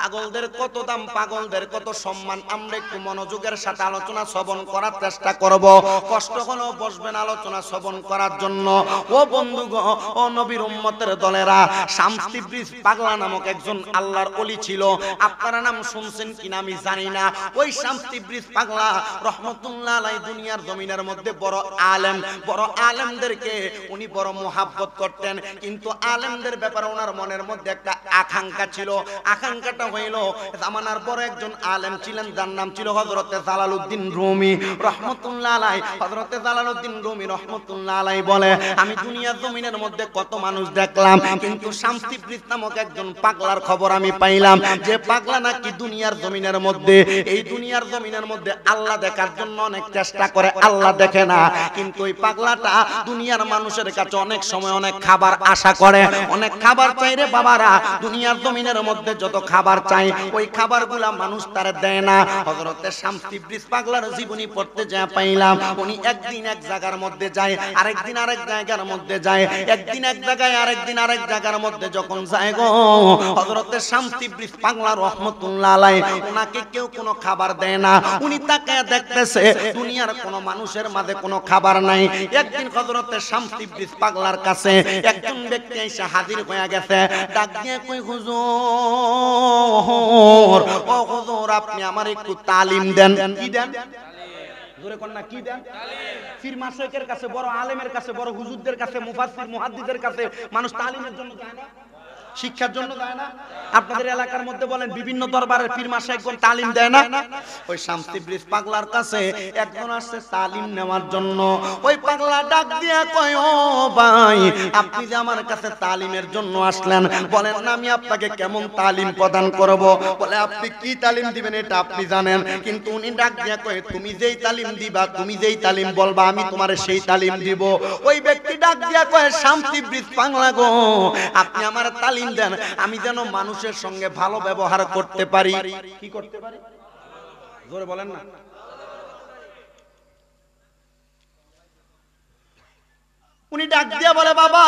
পাগলদের কত দাম পাগলদের কত সম্মান আমরা একটু মনোযোগের সাথে আলোচনা শ্রবণ করার চেষ্টা করব কষ্ট হলো বসবেন আলোচনা শ্রবণ করার জন্য ও বন্ধু ও নবীর উম্মতের দলেরা শামসি ব্রিজ পাগলা নামক একজন আল্লাহর অলি ছিল আপনারা নাম শুনছেন কিনা আমি জানি না ওই শামসি ব্রিজ পাগলা রহমতুল্লাহ আলাই দুনিয়ার জমিনের মধ্যে বড় আলেম বড় আলেমদেরকে উনি বড় মোহাব্বত করতেন কিন্তু আলেমদের ব্যাপারে ওনার মনের মধ্যে একটা আকাঙ্ক্ষা ছিল আকাঙ্ক্ষাটা জামানার পর একজন আলেম ছিলেন যার নাম ছিল হজরতে রুমি রহমতুল্লাহ আলাই হজরতে রুমি রহমতুল্লাহ আলাই বলে আমি জমিনের মধ্যে কত মানুষ দেখলাম কিন্তু নামক একজন পাগলার খবর আমি পাইলাম যে পাগলা নাকি দুনিয়ার জমিনের মধ্যে এই দুনিয়ার জমিনের মধ্যে আল্লাহ দেখার জন্য অনেক চেষ্টা করে আল্লাহ দেখে না কিন্তু ওই পাগলাটা দুনিয়ার মানুষের কাছে অনেক সময় অনেক খাবার আশা করে অনেক খাবার চাইরে বাবারা দুনিয়ার জমিনের মধ্যে যত খাবার খাবার চাই ওই খাবারগুলা মানুষ তার দেয় না হজরতের শান্তি ব্রিজ পাগলার জীবনী পড়তে যা পাইলাম উনি একদিন এক জায়গার মধ্যে যায় আরেকদিন আরেক জায়গার মধ্যে যায় একদিন এক জায়গায় আরেকদিন আরেক জায়গার মধ্যে যখন যায় গো হজরতের শান্তি ব্রিজ পাগলা রহমতুল্লাহ আলাই ওনাকে কেউ কোনো খাবার দেয় না উনি তাকে দেখতেছে দুনিয়ার কোনো মানুষের মাঝে কোনো খাবার নাই একদিন হজরতের শান্তি ব্রিজ পাগলার কাছে একজন ব্যক্তি এসে হাজির হয়ে গেছে ডাক দিয়ে কই হুজুর আপনি আমার একটু তালিম দেন কি দেন কি দেন ফির মাসেকের কাছে বড় আলেমের কাছে বড় হুজুরদের কাছে মুফাসসির মুহাদ্দিসের কাছে মানুষ তালিমের জন্য যায় শিক্ষার জন্য দেয় না আপনাদের এলাকার মধ্যে বলেন বিভিন্ন দরবারের পীর মাসে একজন তালিম দেয় না ওই শান্তি ব্রিজ পাগলার কাছে একজন আসছে তালিম নেওয়ার জন্য ওই পাগলা ডাক দিয়ে কয় ও ভাই আপনি যে আমার কাছে তালিমের জন্য আসলেন বলেন না আমি আপনাকে কেমন তালিম প্রদান করব বলে আপনি কি তালিম দিবেন এটা আপনি জানেন কিন্তু উনি ডাক দিয়ে কয় তুমি যেই তালিম দিবা তুমি যেই তালিম বলবা আমি তোমার সেই তালিম দিব ওই ব্যক্তি ডাক দিয়ে কয় শান্তি ব্রিজ পাগলা গো আপনি আমার তালিম তালিম দেন আমি যেন মানুষের সঙ্গে ভালো ব্যবহার করতে পারি কি করতে পারি জোরে বলেন না উনি ডাক দিয়া বলে বাবা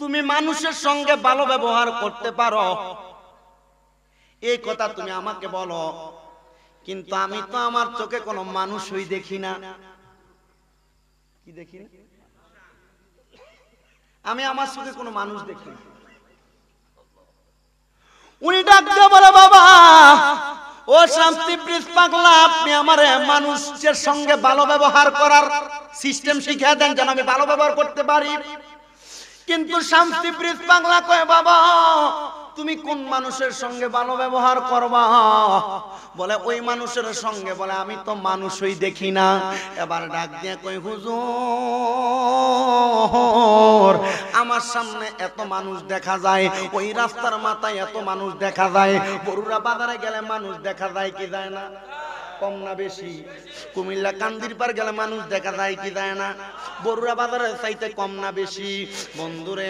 তুমি মানুষের সঙ্গে ভালো ব্যবহার করতে পারো এই কথা তুমি আমাকে বলো কিন্তু আমি তো আমার চোখে কোনো মানুষই দেখি না কি দেখি না আমি আমার সাথে কোনো মানুষ দেখি উনি ডাকতে বলে বাবা ও শান্তি ব্রিজ পাগলা আপনি আমার মানুষের সঙ্গে ভালো ব্যবহার করার সিস্টেম শিখিয়ে দেন যেন আমি ভালো ব্যবহার করতে পারি কিন্তু শামসি বাংলা কয় বাবা তুমি কোন মানুষের সঙ্গে ভালো ব্যবহার করবা বলে ওই মানুষের সঙ্গে বলে আমি তো মানুষই দেখি না এবার ডাক দিয়ে কই হুজুর আমার সামনে এত মানুষ দেখা যায় ওই রাস্তার মাথায় এত মানুষ দেখা যায় বরুরা বাজারে গেলে মানুষ দেখা যায় কি যায় না কম না বেশি কুমিল্লা কান্দির পার গেলে মানুষ দেখা যায় কি যায় না বরুরা বাজারে চাইতে কম না বেশি বন্ধুরে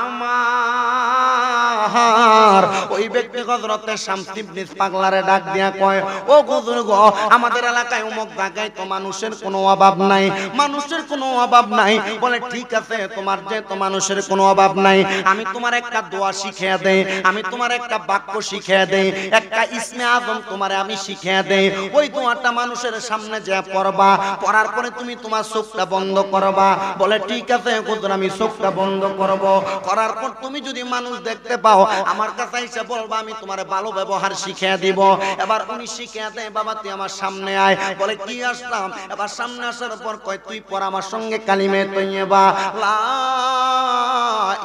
আমার ওই ব্যক্তি গজরতের শামসিব নিজ পাগলারে ডাক দিয়া কয় ও গজুর গ আমাদের এলাকায় উমক জায়গায় তো মানুষের কোনো অভাব নাই মানুষের কোনো অভাব নাই বলে ঠিক আছে তোমার যে তো মানুষের কোনো অভাব নাই আমি তোমার একটা দোয়া শিখিয়ে দেই আমি তোমার একটা বাক্য শিখিয়ে দেই একটা ইসমে আজম তোমারে আমি শিখিয়ে দেই ওই দোয়াটা মানুষের সামনে যে পড়বা পড়ার পরে তুমি তোমার চোখটা বন্ধ করবা বলে ঠিক আছে আমি চোখটা বন্ধ করব করার পর তুমি যদি মানুষ দেখতে পাও আমার কাছে এসে বলবা আমি তোমার ভালো ব্যবহার শিখিয়ে দিব এবার উনি শিখিয়ে দেয় বাবা তুই আমার সামনে আয় বলে কি আসলাম এবার সামনে আসার পর কয় তুই পড় আমার সঙ্গে কালিমে তৈবা লা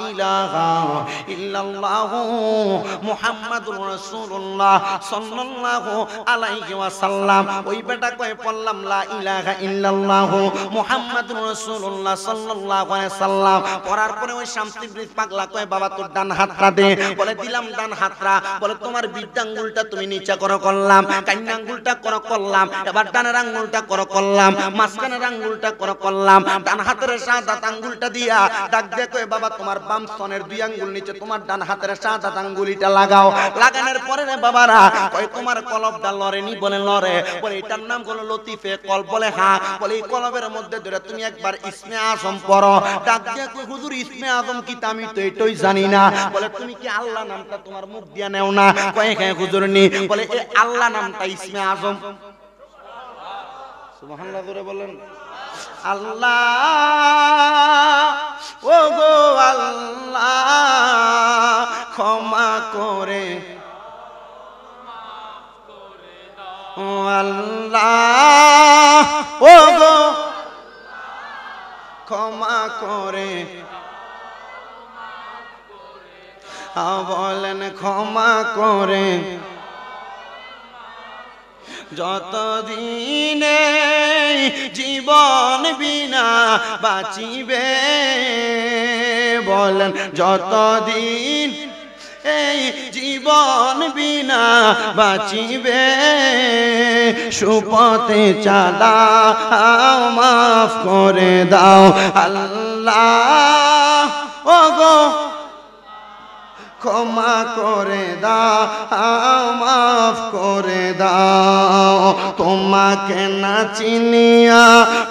ইলাহা ইল্লাল্লাহ মুহাম্মাদুর রাসূলুল্লাহ সাল্লাল্লাহু আলাইহি ওই বেটা কয়ে পড়লাম লা ইলাহা ইল্লাল্লাহ মুহাম্মাদুর রাসূলুল্লাহ সাল্লাল্লাহু আলাইহি সাল্লাম পড়ার পরে ওই শামসিবৃত পাগলা কয়ে বাবা তোর ডান হাতটা দে বলে দিলাম ডান হাতটা বলে তোমার বিদ্যাঙ্গুলটা তুমি নিচে করো করলাম কাইন আঙ্গুলটা করো করলাম এবার ডানের আঙ্গুলটা করো করলাম মাঝখানের আঙ্গুলটা করো করলাম ডান হাতের সাদাত আঙ্গুলটা দিয়া ডাক দেখো বাবা তোমার বাম সনের দুই আঙ্গুল নিচে তোমার ডান হাতের সাদাত আঙ্গুলিটা লাগাও লাগানোর পরে রে বাবারা কয় তোমার কলবটা নি বলে লরে বলে এটার নাম লতিফে কল বলে হ্যাঁ কলবের মধ্যে ধরে তুমি একবার ইসমে আজম পড়ো ডাক কই হুজুর ইসমে আজম কি আমি তো এটাই জানি না বলে তুমি কি আল্লাহ নামটা তোমার মুখ দিয়া নেও না হ্যাঁ হুজুর নি বলে আল্লাহ নামটা ইসমে আজম সুবহানাল্লাহ বলেন আল্লাহ ও গো আল্লাহ ক্ষমা করে ও আল্লাহ ও গো ক্ষমা করে বলেন ক্ষমা করে যতদিনে জীবন বিনা বাঁচিবে বলেন যতদিন এই জীবন বিনা বাঁচিবে সুপথে চালাও মাফ করে দাও আল্লাহ ও গো ক্ষমা করে দাও মাফ করে দাও তোমাকে না চিনিয়া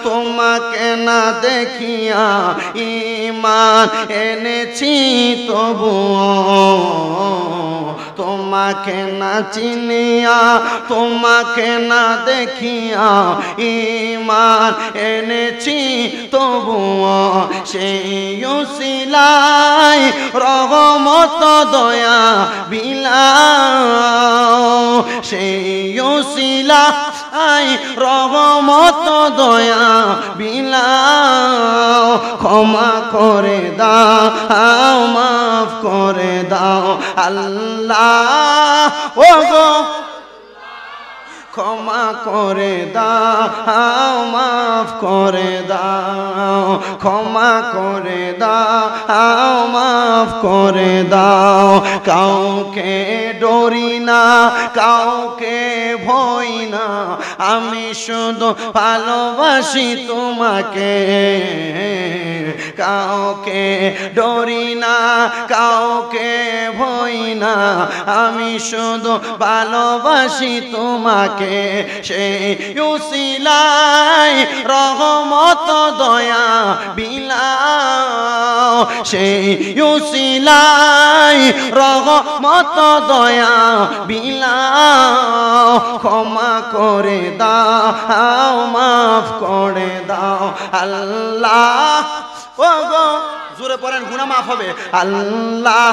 তোমাকে না দেখিয়া ই ইমান এনেছি তবু তোমাকে না চিনিয়া তোমাকে না দেখিয়া ইমান এনেছি তবু সেইলাই রহমত দয়া বিলা সেই শিলা আই রহমত দয়া বিলাও ক্ষমা করে দাও মাফ করে দাও আল্লাহ ও গো ক্ষমা করে দাও মাফ করে দাও ক্ষমা করে দাও মাফ করে দাও কাউকে ডরি না কাউকে ভয় না আমি শুধু ভালোবাসি তোমাকে কাউকে ডরি না কাউকে ভয় না আমি শুধু ভালোবাসি তোমাকে করে সে ইউসিলাই রহমত দয়া বিলাও সে ইউসিলাই রহমত দয়া বিলাও ক্ষমা করে দাও মাফ করে দাও আল্লাহ ও গো জোরে পড়েন গুণা মাফ হবে আল্লাহ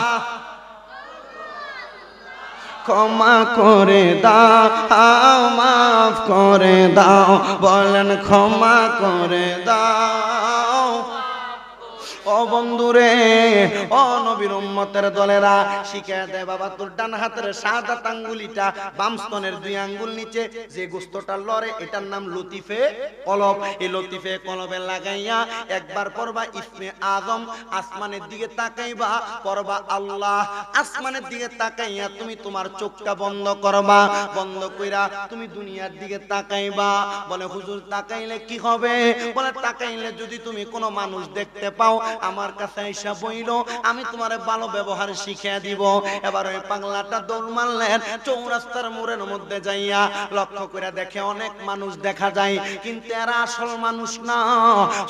ক্ষমা করে দাও মাফ করে দাও বলেন ক্ষমা করে দাও ও বন্ধুরে ও নবীর উম্মতের দলেরা শিখে দেয় বাবা তোর ডান হাতের সাদা আঙ্গুলিটা বামস্তনের দুই আঙ্গুল নিচে যে গোস্তটা লড়ে এটার নাম লতিফে কলব এই লতিফে কলবে লাগাইয়া একবার পড়বা ইসমে আজম আসমানের দিকে তাকাইবা পড়বা আল্লাহ আসমানের দিকে তাকাইয়া তুমি তোমার চোখটা বন্ধ করবা বন্ধ কইরা তুমি দুনিয়ার দিকে তাকাইবা বলে হুজুর তাকাইলে কি হবে বলে তাকাইলে যদি তুমি কোনো মানুষ দেখতে পাও আমার কাছে এসা বইল আমি তোমার ভালো ব্যবহার শিখিয়ে দিব এবার ওই পাগলাটা দোল মারলেন চৌরাস্তার মোড়ের মধ্যে যাইয়া লক্ষ্য করে দেখে অনেক মানুষ দেখা যায় কিন্তু এরা আসল মানুষ না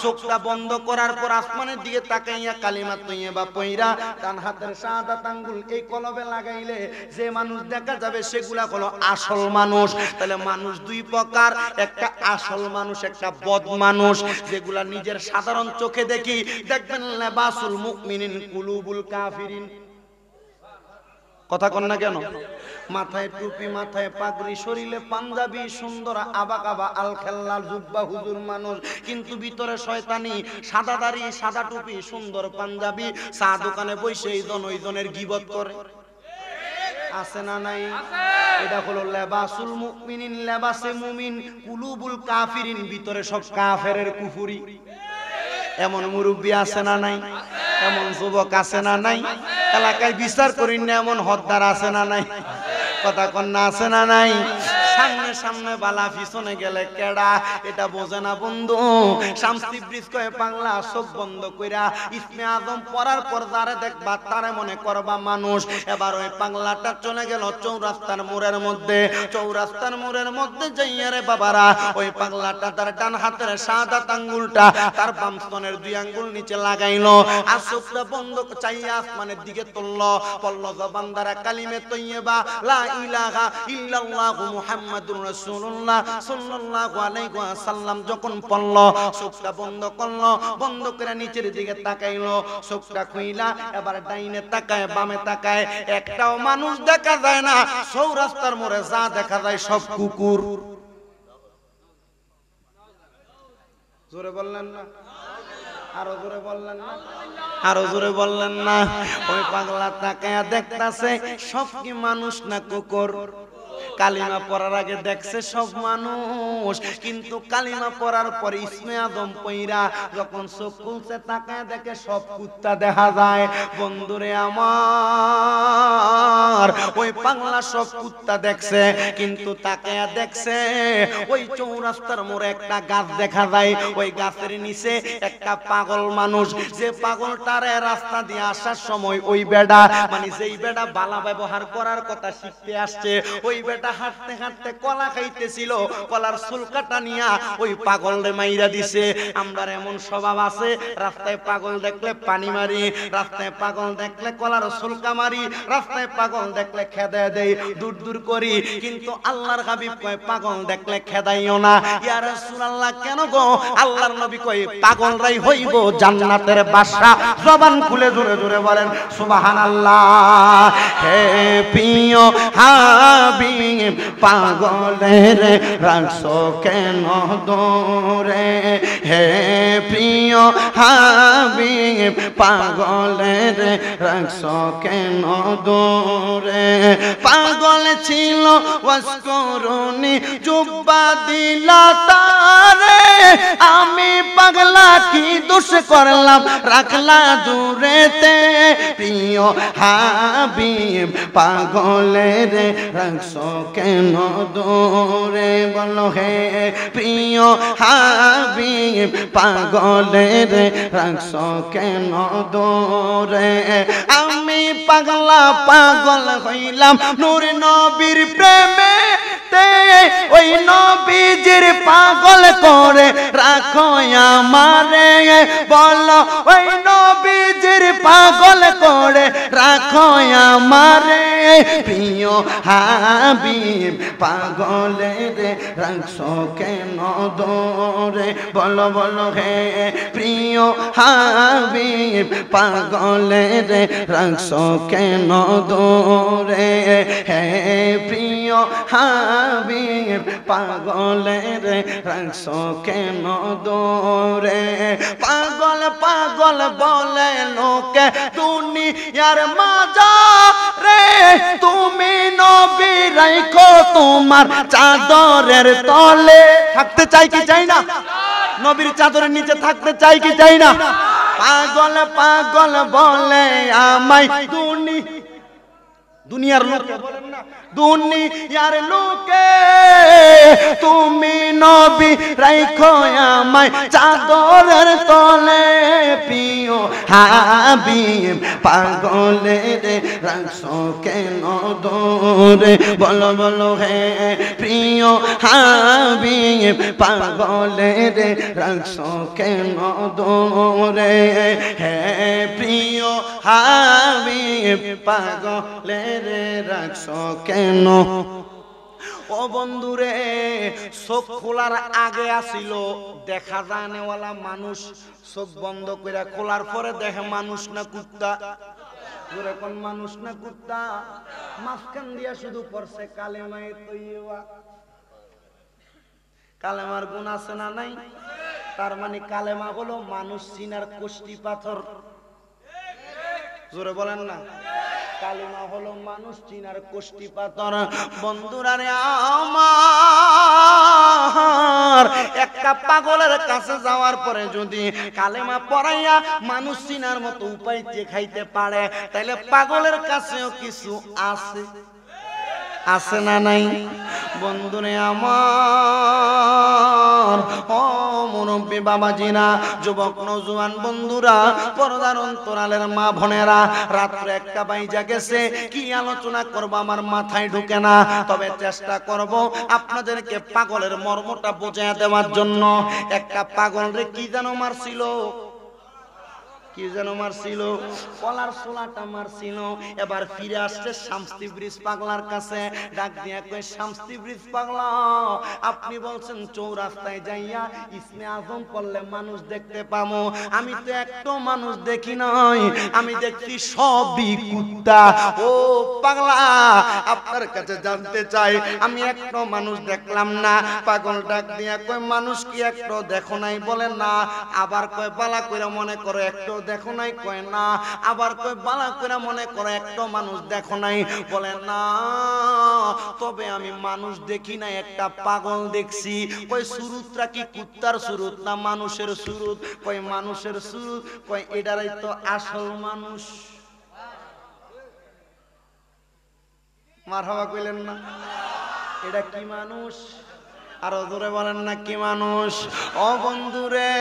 চোখটা বন্ধ করার পর আসমানের দিকে তাকাইয়া কালিমা তুইয়ে বা পইরা ডান হাতের সাদা আঙ্গুল এই কলবে লাগাইলে যে মানুষ দেখা যাবে সেগুলা হলো আসল মানুষ তাহলে মানুষ দুই প্রকার একটা আসল মানুষ একটা বদ মানুষ যেগুলা নিজের সাধারণ চোখে দেখি দেখ কেন লেবাসুল মুমিনিন কুলুবুল কাফিরিন কথা কন না কেন মাথায় টুপি মাথায় পাগড়ি শরীরে পাঞ্জাবি সুন্দর আল খেল্লাল জুব্বা হুজুর মানুষ কিন্তু ভিতরে শয়তানি সাদা দাড়ি সাদা টুপি সুন্দর পাঞ্জাবি চা দোকানে বসে এই জন ওই জনের গিবত করে আছে না নাই এটা হলো লেবাসুল মুমিনিন লেবাসে মুমিন কুলুবুল কাফিরিন ভিতরে সব কাফেরের কুফুরি এমন মুরব্বী আছে না নাই এমন যুবক আছে না নাই এলাকায় বিচার করি না এমন হদ্দার আছে না নাই কথা কন্যা আছে না নাই সামনে বালা পিছনে গেলে কেডা এটা বোঝে না বন্ধু শামসি ব্রিজ কয়ে বাংলা চোখ বন্ধ কইরা ইসমে আজম পড়ার পর যারে দেখবা তারে মনে করবা মানুষ এবার ওই বাংলাটা চলে গেল চৌরাস্তার মোড়ের মধ্যে চৌরাস্তার মোড়ের মধ্যে যাইয়া রে বাবারা ওই বাংলাটা তার ডান হাতের সাদা আঙ্গুলটা তার বামস্তনের দুই আঙ্গুল নিচে লাগাইলো আর চোখটা বন্ধ চাইয়া আসমানের দিকে তুললো পল্ল জবান দ্বারা কালিমে তৈয়বা লা ইলাহা ইল্লাল্লাহু মুহাম্মাদুর যখন বন্ধ করলো বন্ধ করে নিচের দিকে তাকাইলো এবার ডাইনে তাকায় বামে তাকায় একটাও মানুষ দেখা যায় না সৌরাস্তার মোড়ে যা দেখা যায় সব কুকুর জোরে বললেন না আরো জোরে বললেন না আরো জোরে বললেন না ওই পাগলা তাকায়া দেখতেছে সব কি মানুষ না কুকুর কালিমা পড়ার আগে দেখছে সব মানুষ কিন্তু কালিমা পড়ার পর ইসমে আদম পইরা যখন চোখ খুলছে তাকায় দেখে সব কুত্তা দেখা যায় বন্ধুরে আমার ওই বাংলা সব কুত্তা দেখছে কিন্তু তাকায় দেখছে ওই চৌরাস্তার মোড়ে একটা গাছ দেখা যায় ওই গাছের নিচে একটা পাগল মানুষ যে পাগলটার রাস্তা দিয়ে আসার সময় ওই বেডা মানে যেই বেডা বালা ব্যবহার করার কথা শিখতে আসছে ওই বেডা বেটা হাঁটতে হাঁটতে কলা খাইতেছিল কলার সুলকাটা নিয়া ওই পাগল রে মাইরা দিছে আমরা এমন স্বভাব আছে রাস্তায় পাগল দেখলে পানি মারি রাস্তায় পাগল দেখলে কলার সুলকা মারি রাস্তায় পাগল দেখলে খেদে দেই দূর দূর করি কিন্তু আল্লাহর হাবিব কয় পাগল দেখলে খেদাইও না ইয়া রাসূলুল্লাহ কেন গো আল্লাহর নবী কয় পাগল রাই হইব জান্নাতের বাসা জবান খুলে জোরে জোরে বলেন সুবহানাল্লাহ হে প্রিয় হাবিব পাগলের রাখছ কেন দৌড়ে হে প্রিয় হাবি পাগলের রাখছ কেন দৌড়ে পাগল ছিল ওয়াসকরণী জুব্বা দিলা তারে আমি পাগলা কি দোষ করলাম রাখলা দূরেতে প্রিয় হাবি পাগলের রাখছ কেন দরে বলহে প্রিয় হাবীব পাগলের রে রাগস কেন দরে আমি পাগলা পাগল হইলাম নূর নবীর প্রেমে তে ওই নবীজির পাগল করে রাখো আমারে বলো ওই নবীজির পাগল করে রাখো আমারে প্রিয় হাবিব পাগলে রে রাখছো কেন দরে বলো বলো হে প্রিয় হাবিব পাগল রে রাখছো কেন দরে হে প্রিয় হা হাবিব পাগলের রাখছো কেন দৌড়ে পাগল পাগল বলে লোকে আর মাজা রে তুমি নবী রাখো তোমার চাদরের তলে থাকতে চাই কি চাই না নবীর চাদরের নিচে থাকতে চাই কি চাই না পাগল পাগল বলে আমায় তুমি দুনিয়ার লোকে বলেন না দুনিয়ার লোকে তুমি নবী রাইখো আমায় চাদরের তলে পিও হাবিব পাগলে রে রাখছো কেন দরে বলো বলো হে প্রিয় হাবিব পাগলে রে রাখছো কেন দরে হে প্রিয় হাবিব পাগলে রাখছ কেন ও বন্ধুরে চোখ খোলার আগে আসিল দেখা মানুষ চোখ বন্ধ করে খোলার পরে দেখে মানুষ না কুত্তা মানুষ না কুত্তা মাঝখান দিয়া শুধু পড়ছে কালেমায় তৈয়া কালেমার গুণ আছে না নাই তার মানে কালেমা হলো মানুষ চিনার কোষ্টি পাথর জোরে বলেন না কালিমা হলো মানুষ চিনার কোষ্টি পাতর বন্ধুরা আমার একটা পাগলের কাছে যাওয়ার পরে যদি কালেমা পড়াইয়া মানুষ চিনার মতো উপায় যে খাইতে পারে তাহলে পাগলের কাছেও কিছু আছে আছে না নাই বন্ধুরে আমার আমার ও মুরব্বী বাবাজিরা যুবক নজুয়ান বন্ধুরা পর্দার অন্তরালের মা ভনেরা রাত্রে একটা বাইজা গেছে কি আলোচনা করবো আমার মাথায় ঢুকে না তবে চেষ্টা করব আপনাদেরকে পাগলের মর্মটা বোঝা দেওয়ার জন্য একটা পাগল রে কি যেন মারছিল কি যেন মারছিল কলার সোলাটা মারছিল এবার ফিরে আসছে শামস্তি ব্রিজ পাগলার কাছে ডাক দিয়ে কয়ে শামস্তি ব্রিজ পাগলা আপনি বলছেন চৌরাস্তায় যাইয়া ইসমে আজম করলে মানুষ দেখতে পামো আমি তো একটা মানুষ দেখি নাই আমি দেখছি সবই কুত্তা ও পাগলা আপনার কাছে জানতে চাই আমি একটা মানুষ দেখলাম না পাগল ডাক দিয়া কয় মানুষ কি একটা দেখো নাই বলে না আবার কয় পালা করে মনে করো একটা দেখো নাই কয় না আবার কয় বালা করে মনে করে একটা মানুষ দেখো নাই বলে না তবে আমি মানুষ দেখি না একটা পাগল দেখছি কয় সুরুতটা কি কুত্তার সুরুত না মানুষের সুরুত কয় মানুষের সুরুত কয় এটারাই তো আসল মানুষ মার হওয়া কইলেন না এটা কি মানুষ আরো দূরে বলেন না কি মানুষ ও বন্ধুরে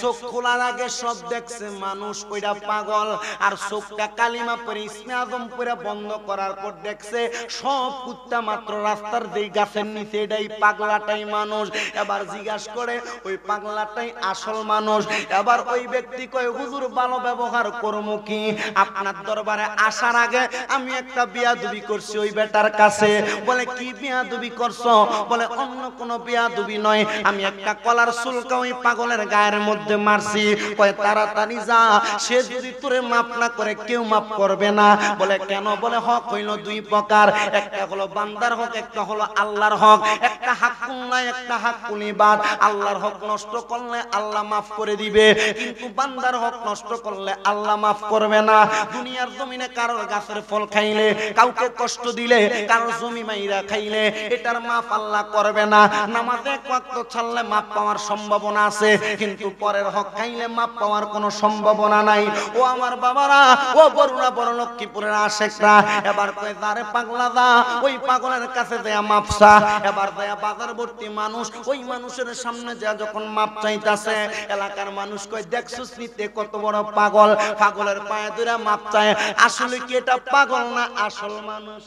চোখ খোলার আগে সব দেখছে মানুষ ওইটা পাগল আর চোখটা কালিমা পরে স্নেহম করে বন্ধ করার পর দেখছে সব কুত্তা মাত্র রাস্তার যেই গাছের নিচে এটাই পাগলাটাই মানুষ এবার জিজ্ঞাস করে ওই পাগলাটাই আসল মানুষ এবার ওই ব্যক্তি কয় হুজুর ভালো ব্যবহার করমু কি আপনার দরবারে আসার আগে আমি একটা বিয়া দুবি করছি ওই বেটার কাছে বলে কি বিয়া দুবি করছো বলে অন্য কোনো বেয়াদুবি নয় আমি একটা কলার শুল্ক ওই পাগলের গায়ের মধ্যে মারছি কয় তাড়াতাড়ি যা সে যদি তোরে মাপ না করে কেউ মাপ করবে না বলে কেন বলে হক হইল দুই প্রকার একটা হলো বান্দার হক একটা হলো আল্লাহর হক একটা হাক্কুল নাই একটা হাক্কুল বাদ আল্লাহর হক নষ্ট করলে আল্লাহ মাফ করে দিবে কিন্তু বান্দার হক নষ্ট করলে আল্লাহ মাফ করবে না দুনিয়ার জমিনে কারোর গাছের ফল খাইলে কাউকে কষ্ট দিলে কারোর জমি মাইরা খাইলে এটার মাফ আল্লাহ আল্লাহ করবে না নামাজে এক ওয়াক্ত ছাড়লে মাপ পাওয়ার সম্ভাবনা আছে কিন্তু পরের হক খাইলে মাপ পাওয়ার কোনো সম্ভাবনা নাই ও আমার বাবারা ও বরুণা বড় লক্ষ্মীপুরের আশেকরা এবার কয়ে দারে পাগলা দা ওই পাগলের কাছে দেয়া মাপসা এবার দেয়া বাজারবর্তী মানুষ ওই মানুষের সামনে যা যখন মাপ চাইতাছে এলাকার মানুষ কয় দেখছ স্মৃতি কত বড় পাগল পাগলের পায়ে দূরে মাপ চায় আসলে কি এটা পাগল না আসল মানুষ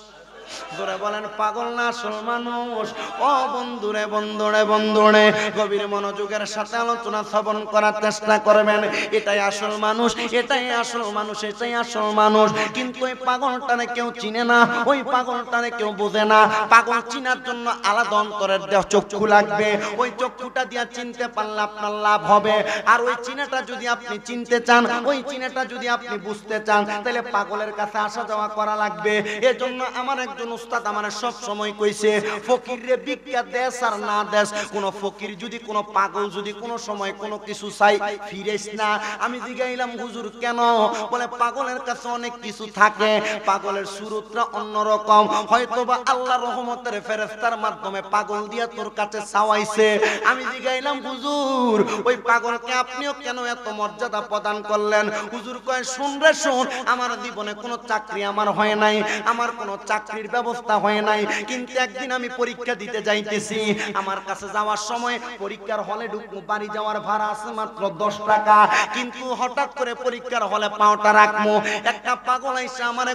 জোরে বলেন পাগল না আসল মানুষ ও বন্ধুরে বন্ধুরে বন্ধুরে গভীর মনোযোগের সাথে আলোচনা শ্রবণ করার চেষ্টা করবেন এটাই আসল মানুষ এটাই আসল মানুষ এটাই আসল মানুষ কিন্তু ওই পাগলটারে কেউ চিনে না ওই পাগলটারে কেউ বোঝে না পাগল চিনার জন্য আলাদা অন্তরের দেহ চক্ষু লাগবে ওই চক্ষুটা দিয়ে চিনতে পারলে আপনার লাভ হবে আর ওই চিনাটা যদি আপনি চিনতে চান ওই চিনাটা যদি আপনি বুঝতে চান তাহলে পাগলের কাছে আসা যাওয়া করা লাগবে এজন্য আমার একজন একজন উস্তাদ আমার সব সময় কইছে ফকির রে ভিক্ষা দেশ আর না দেশ কোন ফকির যদি কোন পাগল যদি কোন সময় কোন কিছু চাই ফিরেস না আমি জিগাইলাম হুজুর কেন বলে পাগলের কাছে অনেক কিছু থাকে পাগলের সুরতটা অন্যরকম হয়তোবা আল্লাহ রহমতের ফেরেস্তার মাধ্যমে পাগল দিয়া তোর কাছে চাওয়াইছে আমি জিগাইলাম হুজুর ওই পাগলকে আপনিও কেন এত মর্যাদা প্রদান করলেন হুজুর কয় শুন রে শুন আমার জীবনে কোনো চাকরি আমার হয় নাই আমার কোনো চাকরি চাকরির ব্যবস্থা হয় নাই কিন্তু একদিন আমি পরীক্ষা দিতে যাইতেছি আমার কাছে যাওয়ার সময় পরীক্ষার হলে ঢুকবো বাড়ি যাওয়ার ভাড়া আছে মাত্র দশ টাকা কিন্তু হঠাৎ করে পরীক্ষার হলে পাওটা রাখবো একটা পাগল আইসা আমার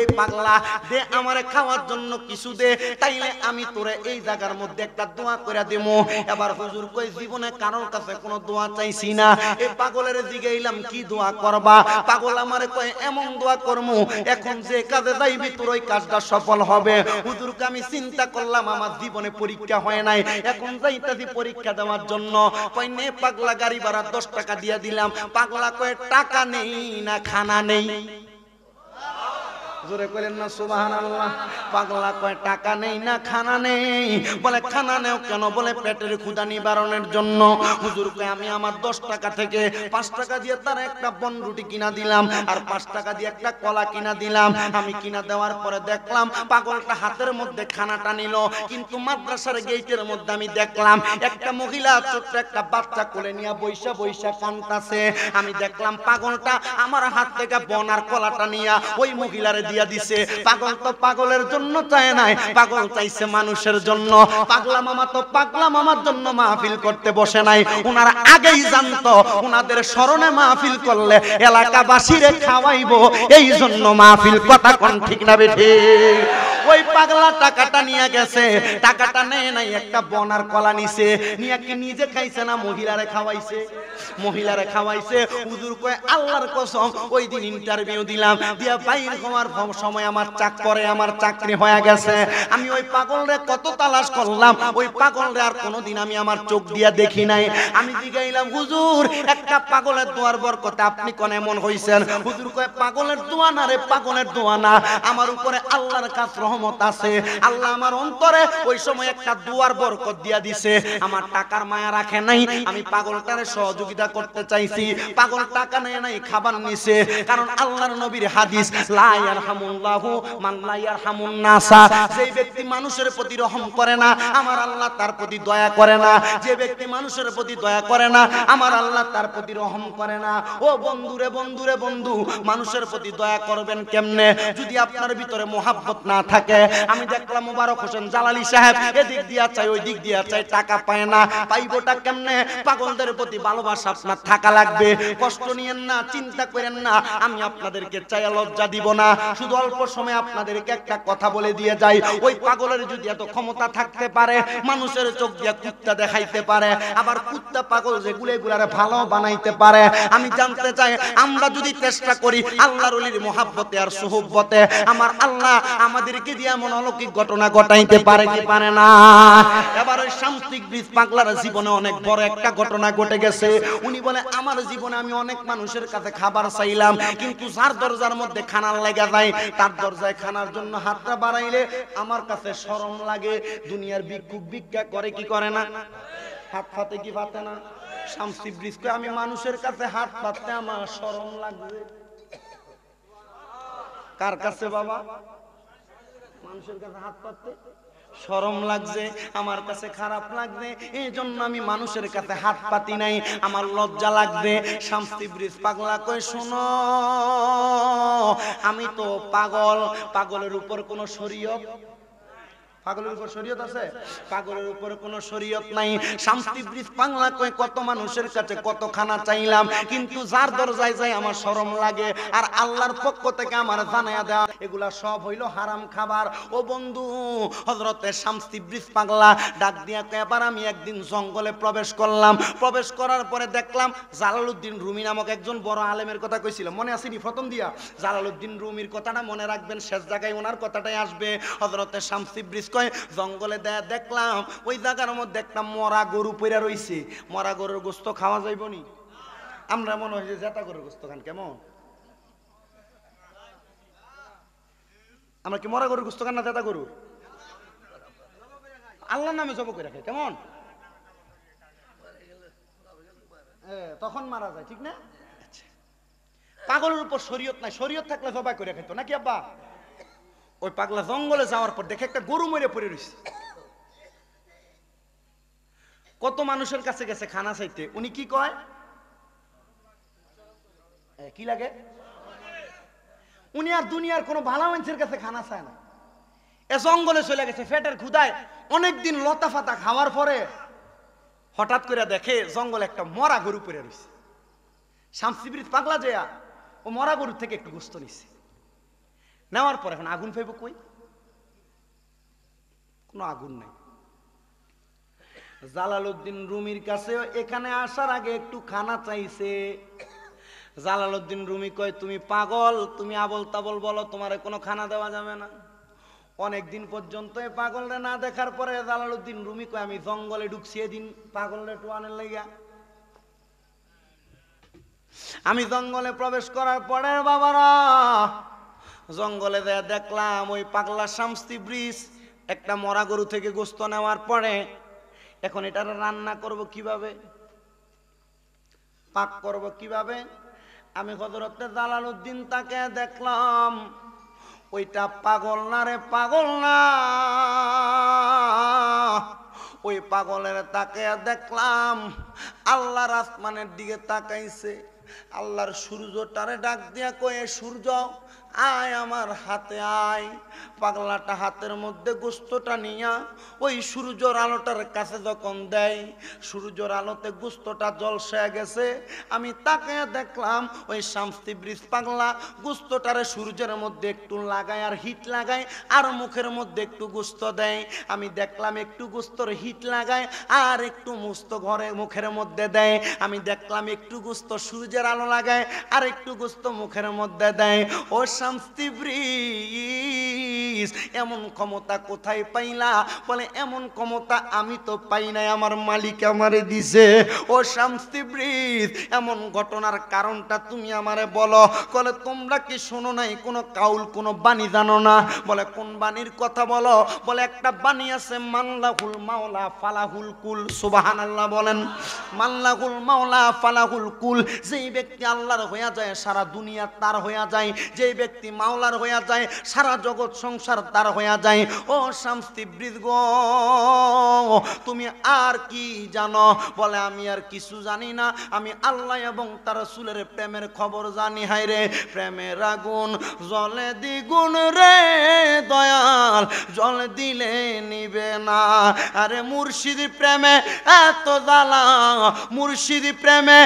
এই পাগলা দে আমার খাওয়ার জন্য কিছু দে তাইলে আমি তোরে এই জায়গার মধ্যে একটা দোয়া করে দেব এবার হুজুর কই জীবনে কারোর কাছে কোনো দোয়া চাইছি না এই পাগলের দিকে এলাম কি দোয়া করবা পাগল আমার কয় এমন দোয়া করমু এখন যে কাজে যাইবি তোর ওই কাজটা সব সফল হবে হুজুরকে আমি চিন্তা করলাম আমার জীবনে পরীক্ষা হয় নাই এখন যাইতাছি পরীক্ষা দেওয়ার জন্য কই নে পাগলা গাড়ি ভাড়া দশ টাকা দিয়া দিলাম পাগলা কয়ে টাকা নেই না খানা নেই জোরে কইলেন না সুবাহান আল্লাহ পাগলা কয় টাকা নেই না খানা নেই বলে খানা নেও কেন বলে পেটের ক্ষুদা নিবারণের জন্য হুজুর কয় আমি আমার 10 টাকা থেকে 5 টাকা দিয়ে তার একটা বন রুটি কিনা দিলাম আর 5 টাকা দিয়ে একটা কলা কিনা দিলাম আমি কিনা দেওয়ার পরে দেখলাম পাগলটা হাতের মধ্যে খানাটা নিল কিন্তু মাদ্রাসার গেটের মধ্যে আমি দেখলাম একটা মহিলা ছোট একটা বাচ্চা কোলে নিয়ে বৈশা বৈশা কানতাছে আমি দেখলাম পাগলটা আমার হাত থেকে বন আর কলাটা নিয়ে ওই মহিলারে দিয়ে দিয়া দিছে পাগল তো পাগলের জন্য চায় নাই পাগল চাইছে মানুষের জন্য পাগলা মামা তো পাগলা মামার জন্য মাহফিল করতে বসে নাই ওনারা আগেই জানতো ওনাদের স্মরণে মাহফিল করলে এলাকাবাসীরে খাওয়াইবো এই জন্য মাহফিল কথা কোন ঠিক না বেঠিক ওই পাগলা টাকাটা নিয়ে গেছে টাকাটা নেয় নাই একটা বনার কলা নিছে নিয়াকে নিজে খাইছে না মহিলারে খাওয়াইছে মহিলারে খাওয়াইছে হুজুর কয় আল্লাহর কসম ওই দিন ইন্টারভিউ দিলাম দিয়া বাইর হওয়ার সময় আমার চাকরে আমার চাকরি হয়ে গেছে আমি ওই পাগলরে কত তালাশ করলাম ওই পাগলরে আর কোনোদিন আমি আমার চোখ দিয়া দেখি নাই আমি জিগাইলাম হুজুর একটা পাগলের দোয়ার বরকতে আপনি কোন এমন হইছেন হুজুর কয় পাগলের দোয়া না রে পাগলের দোয়া না আমার উপরে আল্লাহর কাছে রহম ক্ষমতা আছে আল্লাহ আমার অন্তরে ওই সময় একটা দুয়ার বরকত দিয়া দিছে আমার টাকার মায়া রাখে নাই আমি পাগলটারে সহযোগিতা করতে চাইছি পাগল টাকা নেয় নাই খাবার নিছে কারণ আল্লাহর নবীর হাদিস লা ইয়ারহামুল্লাহু মান লা ইয়ারহামুন নাসা যেই ব্যক্তি মানুষের প্রতি রহম করে না আমার আল্লাহ তার প্রতি দয়া করে না যে ব্যক্তি মানুষের প্রতি দয়া করে না আমার আল্লাহ তার প্রতি রহম করে না ও বন্ধুরে বন্ধুরে বন্ধু মানুষের প্রতি দয়া করবেন কেমনে যদি আপনার ভিতরে মহাব্বত না থাকে থাকে আমি দেখলাম মুবারক হোসেন জালালি সাহেব এদিক দিয়া চাই ওই দিক দিয়া চাই টাকা পায় না পাইবটা কেমনে পাগলদের প্রতি ভালোবাসা আপনার থাকা লাগবে কষ্ট নিয়েন না চিন্তা করেন না আমি আপনাদেরকে চাই লজ্জা দিব না শুধু অল্প সময় আপনাদেরকে একটা কথা বলে দিয়ে যাই ওই পাগলের যদি এত ক্ষমতা থাকতে পারে মানুষের চোখ দিয়ে কুত্তা দেখাইতে পারে আবার কুত্তা পাগল যে গুলে গুলারে ভালো বানাইতে পারে আমি জানতে চাই আমরা যদি চেষ্টা করি আল্লাহর অলির মহাব্বতে আর সোহব্বতে আমার আল্লাহ আমাদেরকে দিয়া মন অলৌকিক ঘটনা ঘটাইতে পারে কি পারে না এবার ওই সামস্তিক ব্রিজ পাগলার জীবনে অনেক বড় একটা ঘটনা ঘটে গেছে উনি বলে আমার জীবনে আমি অনেক মানুষের কাছে খাবার চাইলাম কিন্তু যার দরজার মধ্যে খানার যায় তার দরজায় খানার জন্য হাতটা বাড়াইলে আমার কাছে শরম লাগে দুনিয়ার ভিক্ষা করে কি করে না হাত ফাতে কি ফাতে না শামসি ব্রিজকে আমি মানুষের কাছে হাত পাততে আমার শরম লাগবে কার কাছে বাবা মানুষের কাছে হাত পাততে সরম লাগছে আমার কাছে খারাপ লাগবে এই জন্য আমি মানুষের কাছে হাত পাতি নাই আমার লজ্জা লাগবে শান্তি ব্রিজ পাগলা কই শোনো আমি তো পাগল পাগলের উপর কোনো শরীয়ত পাগলের উপর শরীয়ত আছে পাগলের উপরে কোনো শরীয়ত নাই শান্তি ব্রিজ বাংলা কত মানুষের কাছে কত খানা চাইলাম কিন্তু যার দরজায় আমার শরম লাগে আর আল্লাহর পক্ষ থেকে আমার দেওয়া এগুলা সব হইল হারাম খাবার ও বন্ধু হজরতের ব্রিজ পাগলা ডাক দিয়া এবার আমি একদিন জঙ্গলে প্রবেশ করলাম প্রবেশ করার পরে দেখলাম জালালুদ্দিন রুমি নামক একজন বড় আলেমের কথা কইছিল মনে নি প্রথম দিয়া জালালুদ্দিন রুমির কথাটা মনে রাখবেন শেষ জায়গায় ওনার কথাটাই আসবে হজরতের শামসি ব্রিজ কয় জঙ্গলে দেয়া দেখলাম ওই জায়গার মধ্যে একটা মরা গরু পইরা রয়েছে মরা গরুর গোস্ত খাওয়া যাইব নি আমরা মনে হয় যে জেতা গরুর গোস্ত খান কেমন আমরা কি মরা গরুর গোস্ত খান না জেতা গরুর আল্লাহর নামে জব করে রাখে কেমন তখন মারা যায় ঠিক না আচ্ছা। পাগলের উপর শরীয়ত নাই শরীয়ত থাকলে জবাই করে খাইতো নাকি আব্বা ওই পাগলা জঙ্গলে যাওয়ার পর দেখে একটা গরু মরে পড়ে রয়েছে কত মানুষের কাছে গেছে খানা চাইতে উনি কি কয় কি লাগে উনি আর দুনিয়ার কোনো ভালো মানুষের কাছে খানা চায় না এ জঙ্গলে চলে গেছে ফেটের খুদায় অনেকদিন লতা ফাতা খাওয়ার পরে হঠাৎ করে দেখে জঙ্গলে একটা মরা গরু পড়ে রয়েছে শামসিবির পাগলা জয়া ও মরা গরু থেকে একটু গোস্ত নিছে নেওয়ার পর এখন আগুন ফেব কই কোনো আগুন নাই জালালউদ্দিন রুমির কাছে এখানে আসার আগে একটু খানা চাইছে জালালউদ্দিন রুমি কয় তুমি পাগল তুমি আবল তাবল বলো তোমার কোনো খানা দেওয়া যাবে না অনেক দিন পর্যন্ত পাগলরে না দেখার পরে জালালউদ্দিন রুমি কয় আমি জঙ্গলে ঢুকছি এদিন পাগলরে টোয়ানের লাগিয়া আমি জঙ্গলে প্রবেশ করার পরে বাবারা জঙ্গলে দেয়া দেখলাম ওই পাগলা শামস্তি ব্রিজ একটা মরা গরু থেকে গোস্ত নেওয়ার পরে এখন এটার রান্না করব কিভাবে পাক করব কিভাবে আমি হজরতে দালাল উদ্দিন তাকে দেখলাম ওইটা পাগল না রে পাগল না ওই পাগলের তাকে দেখলাম আল্লাহর আসমানের দিকে তাকাইছে আল্লাহর সূর্যটারে ডাক দিয়া কয়ে সূর্য আয় আমার হাতে আয় পাগলাটা হাতের মধ্যে গুস্তটা নিয়া ওই সূর্যর আলোটার কাছে যখন দেয় সূর্যর আলোতে গোস্তটা জলসে গেছে আমি তাকে দেখলাম ওই শামস্তি ব্রিজ পাগলা গুস্তটারে সূর্যের মধ্যে একটু লাগায় আর হিট লাগায় আর মুখের মধ্যে একটু গুস্ত দেয় আমি দেখলাম একটু গুস্তর হিট লাগায় আর একটু মুস্ত ঘরে মুখের মধ্যে দেয় আমি দেখলাম একটু গুস্ত সূর্যের সূর্যের আলো লাগায় আর একটু গুস্ত মুখের মধ্যে দেয় ও শান্তি এমন ক্ষমতা কোথায় পাইলা বলে এমন ক্ষমতা আমি তো পাই নাই আমার মালিক আমারে দিছে ও শামস্তিব্রিজ এমন ঘটনার কারণটা তুমি আমারে বলো বলে তোমরা কি শোনো নাই কোনো কাউল কোনো বাণী জানো না বলে কোন বাণীর কথা বলো বলে একটা বাণী আছে মাল্লাহুল মাওলা ফালাহুল কুল সুবাহান আল্লাহ বলেন মাল্লাহুল মাওলা ফালাহুল কুল যেই যেই ব্যক্তি আল্লাহর হইয়া যায় সারা দুনিয়া তার হইয়া যায় যেই ব্যক্তি মাওলার হইয়া যায় সারা জগৎ সংসার তার হইয়া যায় ও শামস্তি বৃদ্ধ তুমি আর কি জানো বলে আমি আর কিছু জানি না আমি আল্লাহ এবং তার সুলের প্রেমের খবর জানি হাই রে প্রেমের আগুন জলে দ্বিগুণ রে দয়াল জল দিলে নিবে না আরে মুর্শিদি প্রেমে এত জ্বালা মুর্শিদি প্রেমে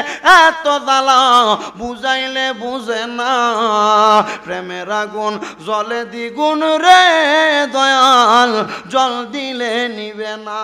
এত জ্বালা তারা বুঝাইলে বুঝে না প্রেমের আগুন জলে দ্বিগুণ রে দয়াল জল দিলে নিবে না